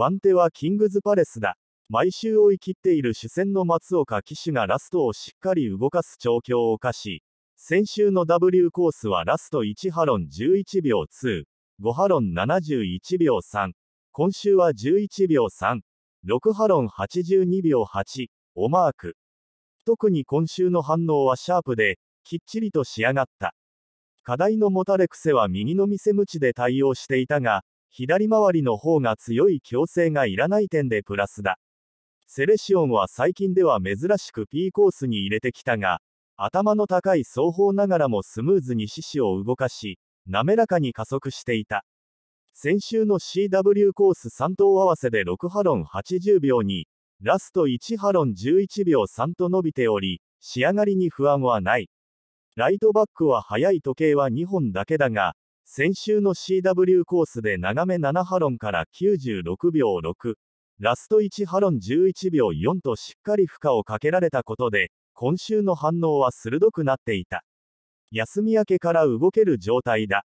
番手はキングズパレスだ。毎週追い切っている主戦の松岡騎手がラストをしっかり動かす調教を課し、先週の W コースはラスト1ハロン11秒2、5ハロン71秒3、今週は11秒3、6ハロン82秒8をマーク。特に今週の反応はシャープで、きっちりと仕上がった。課題のもたれ癖は右の店無知で対応していたが、左回りの方が強い強制がいらない点でプラスだ。セレシオンは最近では珍しく P コースに入れてきたが、頭の高い双方ながらもスムーズに獅子を動かし、滑らかに加速していた。先週の CW コース3頭合わせで6ハロン80秒に、ラスト1ハロン11秒3と伸びており、仕上がりに不安はない。ライトバックは速い時計は2本だけだが、先週の CW コースで長め7ハロンから96秒6、ラスト1ハロン11秒4としっかり負荷をかけられたことで、今週の反応は鋭くなっていた。休み明けから動ける状態だ。